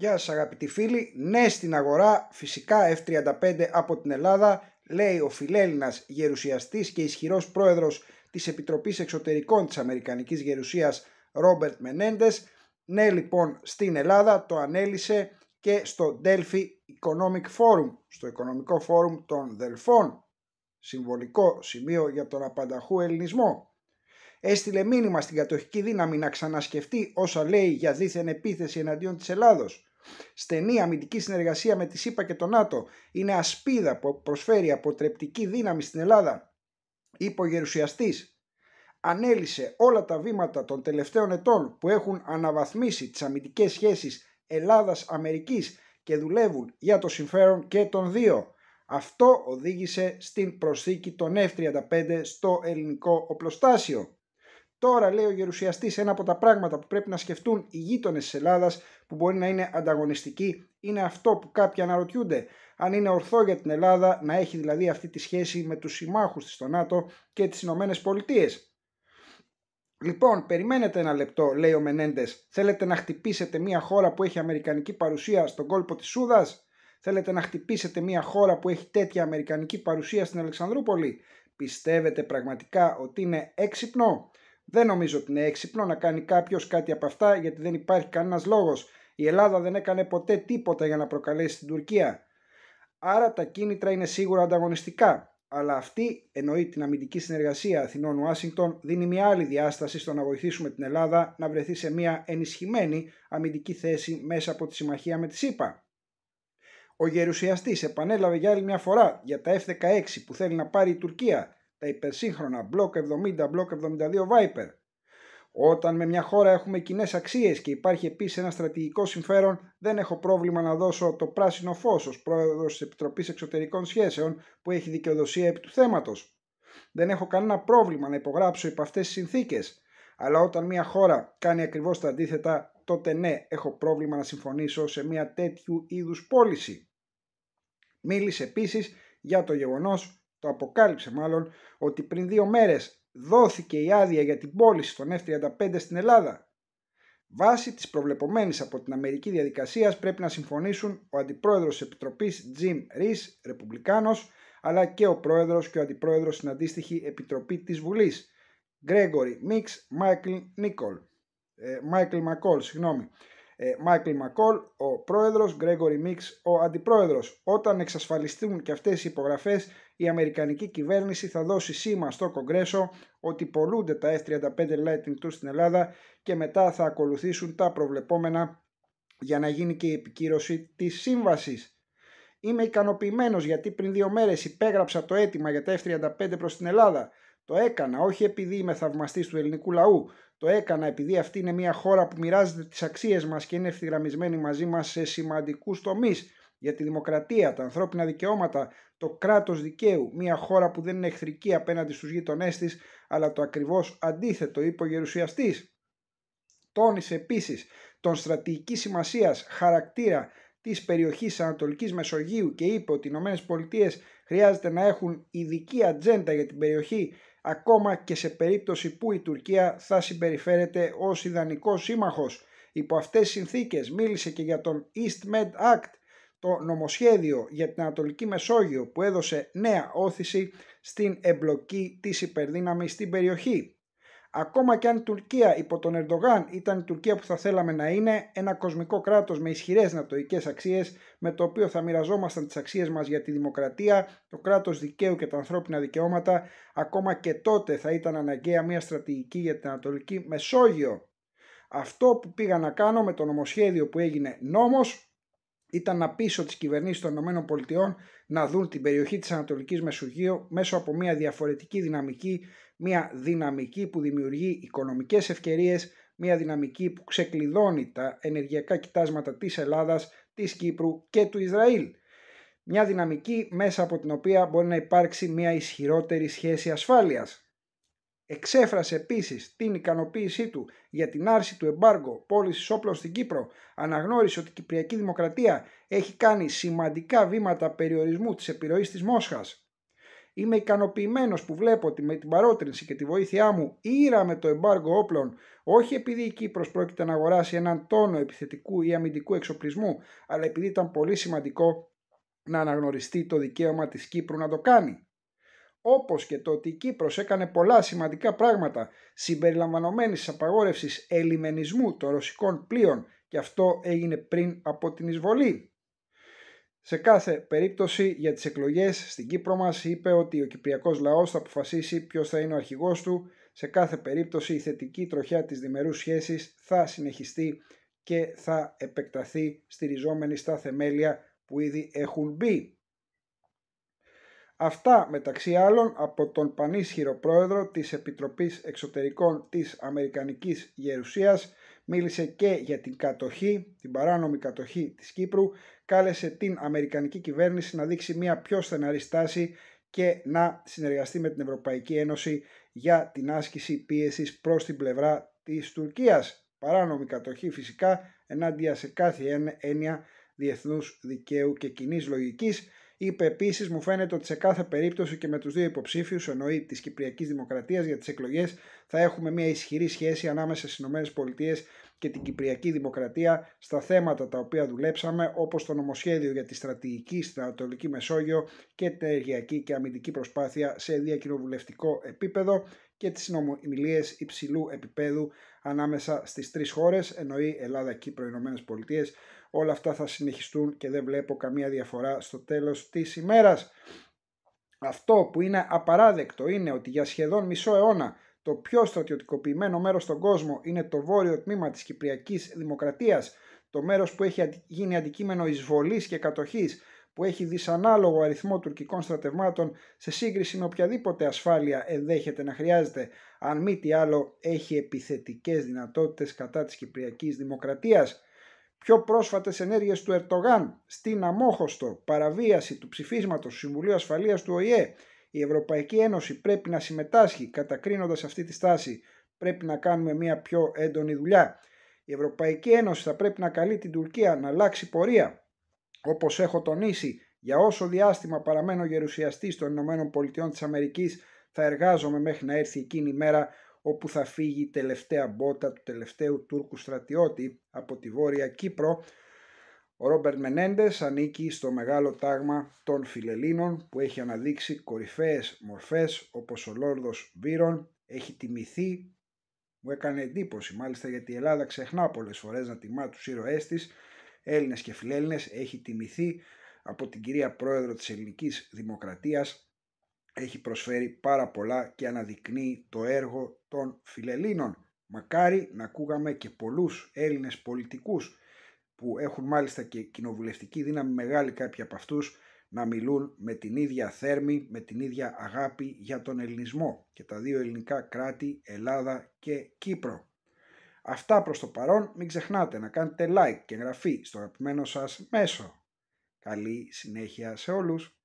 Γεια σας αγαπητοί φίλοι, ναι στην αγορά, φυσικά F35 από την Ελλάδα, λέει ο φιλέλληνας γερουσιαστής και ισχυρός πρόεδρος της Επιτροπής Εξωτερικών της Αμερικανικής Γερουσίας Ρόμπερτ Μενέντες. Ναι λοιπόν στην Ελλάδα το ανέλησε και στο Delphi Economic Forum, στο Οικονομικό Φόρουμ των Δελφών, συμβολικό σημείο για τον απανταχού ελληνισμό. Έστειλε μήνυμα στην κατοχική δύναμη να ξανασκεφτεί όσα λέει για δίθεν επίθεση εναντίον της Ελλάδος. Στενή αμυντική συνεργασία με τη ΣΥΠΑ και το ΝΑΤΟ είναι ασπίδα που προσφέρει αποτρεπτική δύναμη στην Ελλάδα. Γερουσιαστής. ανέλησε όλα τα βήματα των τελευταίων ετών που έχουν αναβαθμίσει τις αμυντικές σχέσεις Ελλάδας-Αμερικής και δουλεύουν για το συμφέρον και των δύο. Αυτό οδήγησε στην προσθήκη των F-35 στο ελληνικό οπλοστάσιο. Τώρα, λέει ο γερουσιαστής, ένα από τα πράγματα που πρέπει να σκεφτούν οι γείτονες της Ελλάδας που μπορεί να είναι ανταγωνιστικοί είναι αυτό που κάποιοι αναρωτιούνται. Αν είναι ορθό για την Ελλάδα να έχει δηλαδή αυτή τη σχέση με τους συμμάχους της στο ΝΑΤΟ και τις Ηνωμένες Πολιτείες. Λοιπόν, περιμένετε ένα λεπτό, λέει ο Μενέντες. Θέλετε να χτυπήσετε μια χώρα που έχει αμερικανική παρουσία στον κόλπο της Σούδας. Θέλετε να χτυπήσετε μια χώρα που έχει τέτοια αμερικανική παρουσία στην Αλεξανδρούπολη. Πιστεύετε πραγματικά ότι είναι έξυπνο. Δεν νομίζω ότι είναι έξυπνο να κάνει κάποιος κάτι από αυτά γιατί δεν υπάρχει κανένας λόγος. Η Ελλάδα δεν έκανε ποτέ τίποτα για να προκαλέσει την Τουρκία. Άρα τα κίνητρα είναι σίγουρα ανταγωνιστικά. Αλλά αυτή εννοεί την αμυντική συνεργασία Αθηνών-Ουάσιγκτον, δίνει μια άλλη διάσταση στο να βοηθήσουμε την Ελλάδα να βρεθεί σε μια ενισχυμένη αμυντική θέση μέσα από τη συμμαχία με τη ΣΥΠΑ. Ο γερουσιαστής επανέλαβε για άλλη μια φορά για τα F-16 που θέλει να πάρει η Τουρκία τα υπερσύγχρονα Block 70, Block 72 Viper. Όταν με μια χώρα έχουμε κοινές αξίες και υπάρχει επίσης ένα στρατηγικό συμφέρον, δεν έχω πρόβλημα να δώσω το πράσινο φως ως πρόεδρος της Επιτροπής Εξωτερικών Σχέσεων που έχει δικαιοδοσία επί του θέματος. Δεν έχω κανένα πρόβλημα να υπογράψω υπ' αυτές τις συνθήκες. Αλλά όταν μια χώρα κάνει ακριβώς τα αντίθετα, τότε ναι, έχω πρόβλημα να συμφωνήσω σε μια τέτοιου είδους πώληση. Μίλησε επίσης για το γεγονός το αποκάλυψε μάλλον, ότι πριν δύο μέρες δόθηκε η άδεια για την πώληση των F-35 στην Ελλάδα. Βάσει της προβλεπομένης από την Αμερική διαδικασίας πρέπει να συμφωνήσουν ο Αντιπρόεδρος της Επιτροπής Jim Rees, Ρεπουμπλικάνος, αλλά και ο Πρόεδρος και ο Αντιπρόεδρος στην αντίστοιχη Επιτροπή της Βουλής, Gregory Mix, Michael Nicol, ε, Michael McCall, συγγνώμη. Μάικλ ε, Μακόλ, ο πρόεδρος, Gregory Mix, ο αντιπρόεδρος. Όταν εξασφαλιστούν και αυτές οι υπογραφές η Αμερικανική κυβέρνηση θα δώσει σήμα στο Κογκρέσο ότι πολλούνται τα F-35 Lightning II στην Ελλάδα και μετά θα ακολουθήσουν τα προβλεπόμενα για να γίνει και η επικύρωση της σύμβασης. Είμαι ικανοποιημένος γιατί πριν δύο μέρες υπέγραψα το αίτημα για τα F-35 προς την Ελλάδα. Το έκανα όχι επειδή είμαι θαυμαστής του ελληνικού λαού. Το έκανα επειδή αυτή είναι μια χώρα που μοιράζεται τις αξίες μας και είναι ευθυγραμμισμένη μαζί μας σε σημαντικούς τομείς για τη δημοκρατία, τα ανθρώπινα δικαιώματα, το κράτος δικαίου, μια χώρα που δεν είναι εχθρική απέναντι στους γείτονές της, αλλά το ακριβώς αντίθετο, είπε ο γερουσιαστής. Τόνισε επίσης τον στρατηγική σημασίας, χαρακτήρα της περιοχής Ανατολικής Μεσογείου και είπε ότι οι ΗΠΑ χρειάζεται να έχουν ειδική ατζέντα για την περιοχή ακόμα και σε περίπτωση που η Τουρκία θα συμπεριφέρεται ως ιδανικός σύμμαχος. Υπό αυτές τις συνθήκες μίλησε και για τον East Med Act το νομοσχέδιο για την Ανατολική Μεσόγειο που έδωσε νέα όθηση στην εμπλοκή της υπερδύναμης στην περιοχή. Ακόμα και αν η Τουρκία υπό τον Ερντογάν ήταν η Τουρκία που θα θέλαμε να είναι, ένα κοσμικό κράτος με ισχυρές νατοικέ αξίες, με το οποίο θα μοιραζόμασταν τις αξίες μας για τη δημοκρατία, το κράτος δικαίου και τα ανθρώπινα δικαιώματα, ακόμα και τότε θα ήταν αναγκαία μια στρατηγική για την Ανατολική Μεσόγειο. Αυτό που πήγα να κάνω με το νομοσχέδιο που έγινε νόμος ήταν να πείσω της κυβερνήσης των ΗΠΑ να δουν την περιοχή της Ανατολικής Μεσογείου μέσω από μια διαφορετική δυναμική, μια δυναμική που δημιουργεί οικονομικές ευκαιρίες, μια δυναμική που ξεκλειδώνει τα ενεργειακά κοιτάσματα της Ελλάδας, της Κύπρου και του Ισραήλ. Μια δυναμική μέσα από την οποία μπορεί να υπάρξει μια ισχυρότερη σχέση ασφάλειας Εξέφρασε επίσης την ικανοποίησή του για την άρση του εμπάργου πώλησης όπλων στην Κύπρο. Αναγνώρισε ότι η Κυπριακή Δημοκρατία έχει κάνει σημαντικά βήματα περιορισμού της επιρροής της Μόσχας. Είμαι ικανοποιημένος που βλέπω ότι με την παρότρινση και τη βοήθειά μου ήραμε το εμπάργο όπλων όχι επειδή η Κύπρος πρόκειται να αγοράσει έναν τόνο επιθετικού ή αμυντικού εξοπλισμού, αλλά επειδή ήταν πολύ σημαντικό να αναγνωριστεί το δικαίωμα της Κύπρου να το κάνει όπως και το ότι η Κύπρος έκανε πολλά σημαντικά πράγματα συμπεριλαμβανομένης της απαγόρευσης ελιμενισμού των ρωσικών πλοίων και αυτό έγινε πριν από την εισβολή. Σε κάθε περίπτωση για τις εκλογές στην Κύπρο μας είπε ότι ο κυπριακός λαός θα αποφασίσει ποιος θα είναι ο αρχηγός του. Σε κάθε περίπτωση η θετική τροχιά της διμερούς σχέσης θα συνεχιστεί και θα επεκταθεί στηριζόμενη στα θεμέλια που ήδη έχουν μπει. Αυτά μεταξύ άλλων από τον πανίσχυρο πρόεδρο της Επιτροπής Εξωτερικών της Αμερικανικής Γερουσίας μίλησε και για την κατοχή, την παράνομη κατοχή της Κύπρου, κάλεσε την Αμερικανική κυβέρνηση να δείξει μια πιο στεναρή στάση και να συνεργαστεί με την Ευρωπαϊκή Ένωση για την άσκηση πίεσης προς την πλευρά της Τουρκίας. Παράνομη κατοχή φυσικά ενάντια σε κάθε έννοια διεθνούς δικαίου και κοινής λογικής Είπε επίσης, μου φαίνεται ότι σε κάθε περίπτωση και με τους δύο υποψήφιους, εννοεί της Κυπριακής Δημοκρατίας για τις εκλογές, θα έχουμε μια ισχυρή σχέση ανάμεσα στις ΗΠΑ και την Κυπριακή Δημοκρατία στα θέματα τα οποία δουλέψαμε, όπως το νομοσχέδιο για τη στρατηγική στην Ανατολική Μεσόγειο και την ενεργειακή και αμυντική προσπάθεια σε διακοινοβουλευτικό επίπεδο και τις συνομιλίες υψηλού επίπεδου ανάμεσα στις τρεις χώρες, εννοεί Ελλάδα, Κύπρο, Ηνωμένες Όλα αυτά θα συνεχιστούν και δεν βλέπω καμία διαφορά στο τέλος της ημέρας. Αυτό που είναι απαράδεκτο είναι ότι για σχεδόν μισό αιώνα το πιο στρατιωτικοποιημένο μέρος στον κόσμο είναι το βόρειο τμήμα της Κυπριακής Δημοκρατίας, το μέρος που έχει γίνει αντικείμενο εισβολής και κατοχής, που έχει δυσανάλογο αριθμό τουρκικών στρατευμάτων σε σύγκριση με οποιαδήποτε ασφάλεια ενδέχεται να χρειάζεται, αν μη τι άλλο έχει επιθετικές δυνατότητες κατά της Κυπριακής Δημοκρατίας πιο πρόσφατες ενέργειες του Ερτογάν στην αμόχωστο παραβίαση του ψηφίσματος του Συμβουλίου Ασφαλείας του ΟΗΕ. Η Ευρωπαϊκή Ένωση πρέπει να συμμετάσχει κατακρίνοντας αυτή τη στάση. Πρέπει να κάνουμε μια πιο έντονη δουλειά. Η Ευρωπαϊκή Ένωση θα πρέπει να καλεί την Τουρκία να αλλάξει πορεία. Όπως έχω τονίσει, για όσο διάστημα παραμένω γερουσιαστής των ΗΠΑ θα εργάζομαι μέχρι να έρθει εκείνη η μέρα όπου θα φύγει η τελευταία μπότα του τελευταίου Τούρκου στρατιώτη από τη Βόρεια Κύπρο. Ο Ρόμπερτ Μενέντες ανήκει στο μεγάλο τάγμα των Φιλελίνων που έχει αναδείξει κορυφαίες μορφές όπως ο Λόρδος Βίρον έχει τιμηθεί μου έκανε εντύπωση μάλιστα γιατί η Ελλάδα ξεχνά πολλές φορές να τιμά τους ήρωές της Έλληνες και φιλέλληνες έχει τιμηθεί από την κυρία πρόεδρο της ελληνικής δημοκρατίας έχει προσφέρει πάρα πολλά και αναδεικνύει το έργο των φιλελίνων, Μακάρι να ακούγαμε και πολλούς Έλληνες πολιτικούς που έχουν μάλιστα και κοινοβουλευτική δύναμη μεγάλη κάποιοι από αυτούς να μιλούν με την ίδια θέρμη, με την ίδια αγάπη για τον ελληνισμό και τα δύο ελληνικά κράτη Ελλάδα και Κύπρο. Αυτά προς το παρόν μην ξεχνάτε να κάνετε like και εγγραφή στο αγαπημένο σας μέσο. Καλή συνέχεια σε όλους!